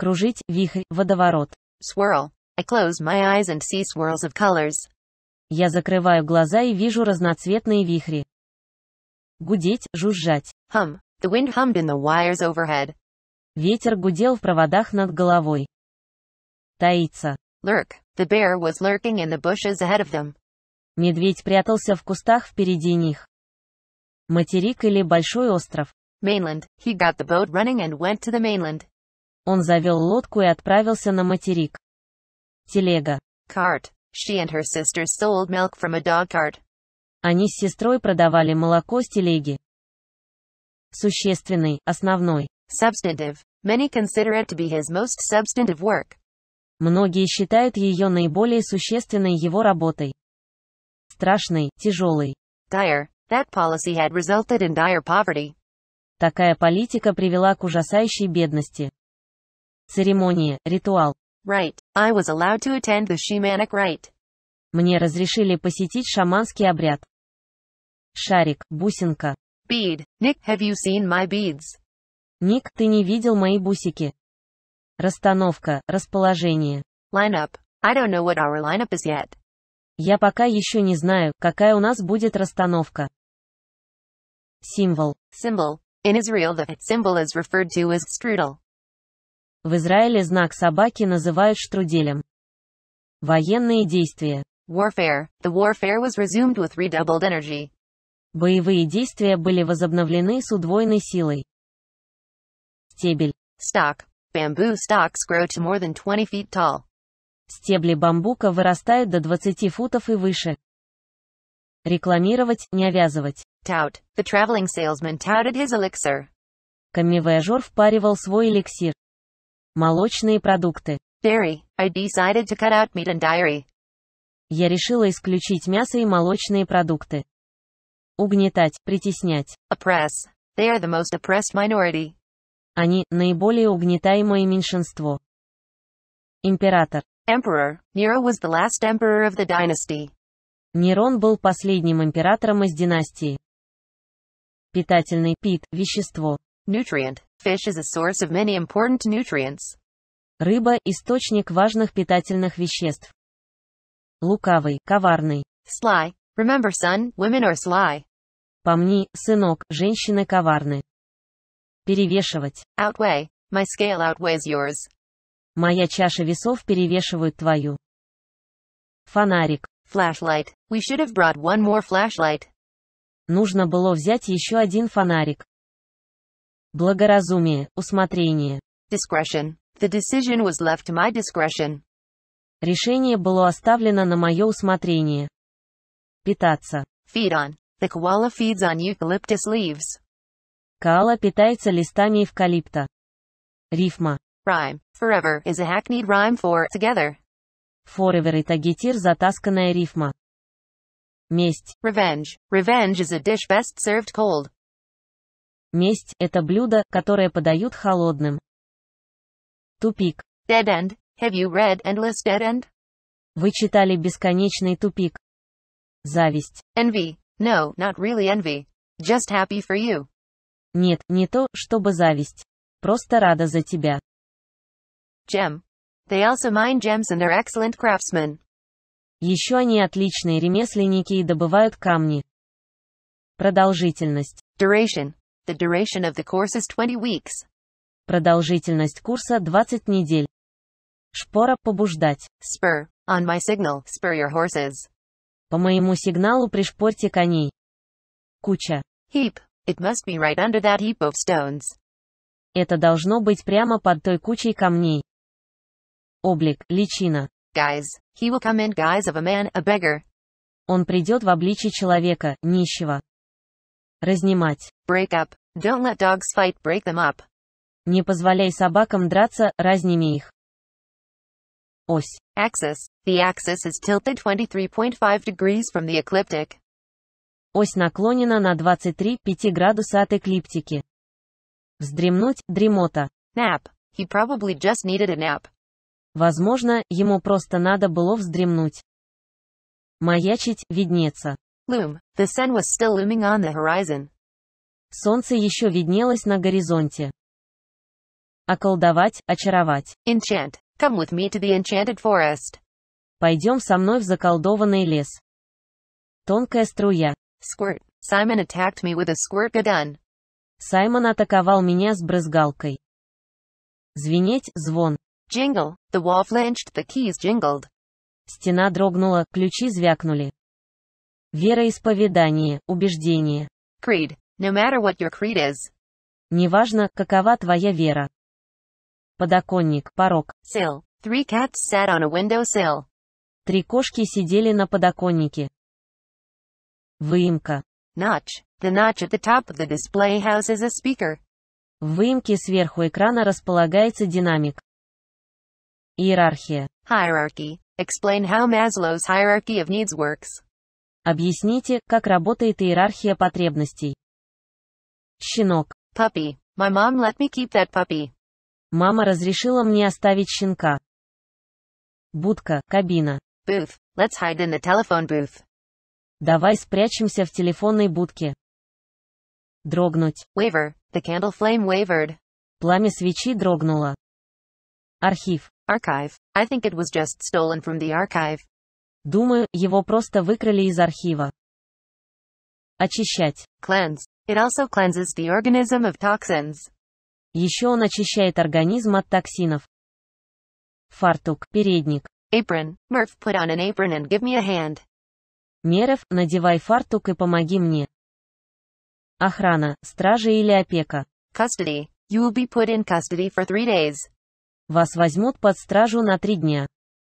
кружить, вихрь, водоворот. Swirl. I close my eyes and see swirls of colors. Я закрываю глаза и вижу разноцветные вихри. Гудеть, жужжать. Hum. The wind hummed in the wires overhead. Ветер гудел в проводах над головой. Таится. Lurk. The bear was lurking in the bushes ahead of them. Медведь прятался в кустах впереди них. Материк или большой остров. Mainland. He got the boat running and went to the mainland. Он завел лодку и отправился на материк. Телега. Cart. She and her sister sold milk from a dog cart. Они с сестрой продавали молоко с телеги. Существенный, основной. Substantive. Many consider it to be his most substantive work. Многие считают ее наиболее существенной его работой. Страшный, тяжелый. Dire. That policy had resulted in dire poverty. Такая политика привела к ужасающей бедности. Церемония, ритуал. Right. I was allowed to attend the shamanic rite. Мне разрешили посетить шаманский обряд. Шарик, бусинка. Bead. Nick, have you seen my beads? Ник, ты не видел мои бусики. Расстановка, расположение. Lineup. I don't know what our lineup is yet. Я пока еще не знаю, какая у нас будет расстановка. Символ. Symbol. In Israel the symbol is referred to as strudel. В Израиле знак собаки называют штруделем. Военные действия. Warfare. The warfare was resumed with redoubled energy. Боевые действия были возобновлены с удвоенной силой. Стебель. Stock. Bamboo stalks grow to more than 20 feet tall. Стебли бамбука вырастают до 20 футов и выше. Рекламировать, не овязывать. Tout. The traveling salesman touted his elixir. Камевояжер впаривал свой эликсир. Молочные продукты. Dairy. I decided to cut out meat and dairy. Я решила исключить мясо и молочные продукты. Угнетать, притеснять. Oppress. They are the most oppressed minority. Они – наиболее угнетаемое меньшинство. Император. Emperor. Nero was the last emperor of the dynasty. Нерон был последним императором из династии. Питательный пит – вещество. Nutrient. Fish is a source of many important nutrients. Рыба – источник важных питательных веществ. Лукавый, коварный. Sly. Remember son, women are sly. Помни, сынок, женщины коварны. Перевешивать. Outweigh. My scale outweighs yours. Моя чаша весов перевешивает твою. Фонарик. Flashlight. We should have brought one more flashlight. Нужно было взять еще один фонарик. Благоразумие, усмотрение. Discretion. The decision was left to my discretion. Решение было оставлено на мое усмотрение. Питаться. Feed on. The koala feeds on eucalyptus leaves. Коала питается листами эвкалипта. Рифма. Rhyme. Forever is a hackneyed rhyme for together. Forever и тагетир затасканная рифма. Месть. Revenge. Revenge is a dish best served cold. Месть – это блюдо, которое подают холодным. Тупик. Dead end. Have you read Endless Dead End? Вы читали бесконечный тупик. Зависть. Envy. No, not really envy. Just happy for you. Нет, не то, чтобы зависть. Просто рада за тебя. Gem. They also mine gems and are excellent craftsmen. Еще они отличные ремесленники и добывают камни. Продолжительность. Duration. The duration of the course is 20 weeks. Продолжительность курса 20 недель. Шпора побуждать. Spur. On my signal, spur your horses. По моему сигналу пришпорьте коней. Куча. Heap. It must be right under that heap of stones. Это должно быть прямо под той кучей камней. Облик, личина. Guys. He will come in guise of a man, a beggar. Он придет в обличье человека, нищего. Разнимать. Break up. Don't let dogs fight, break them up. Не позволяй собакам драться, разними их. Ось. Axis. The axis is tilted 23.5 degrees from the ecliptic. Ось наклонена на 23,5 градуса от эклиптики. Вздремнуть, дремота. Nap. He probably just needed a nap. Возможно, ему просто надо было вздремнуть. Маячить, виднеться. Loom. The sun was still looming on the horizon. Солнце еще виднелось на горизонте. Околдовать, очаровать. Enchant. Come with me to the enchanted forest. Пойдем со мной в заколдованный лес. Тонкая струя. Squirt. Simon attacked me with a squirt gun. Саймон атаковал меня с брызгалкой. Звенеть, звон. Jingle. The wall flinched, the keys jingled. Стена дрогнула, ключи звякнули. Вероисповедание, убеждение. Creed. No matter what your creed is. Неважно, какова твоя вера. Подоконник, порог. Sill. Three cats sat on a window sill. Три кошки сидели на подоконнике. Выемка. Notch. The notch at the top of the display house is a speaker. В выемке сверху экрана располагается динамик. Иерархия. Hierarchy. Explain how Maslow's hierarchy of needs works. Объясните, как работает иерархия потребностей. Щенок. Puppy. My mom let me keep that puppy. Мама разрешила мне оставить щенка. Будка, кабина. Booth. Let's hide in the telephone booth. Давай спрячемся в телефонной будке. Дрогнуть. Waver. The candle flame wavered. Пламя свечи дрогнуло. Архив. Archive. I think it was just stolen from the archive. Думаю, его просто выкрали из архива. Очищать. Cleanse. It also cleanses the organism of toxins. Еще он очищает организм от токсинов. Фартук. Передник. Apron. Murph, put on an apron and give me a hand. Мерев, надевай фартук и помоги мне. Охрана, стражи или опека. Custody. You will be put in custody for three days. Вас возьмут под стражу на три дня.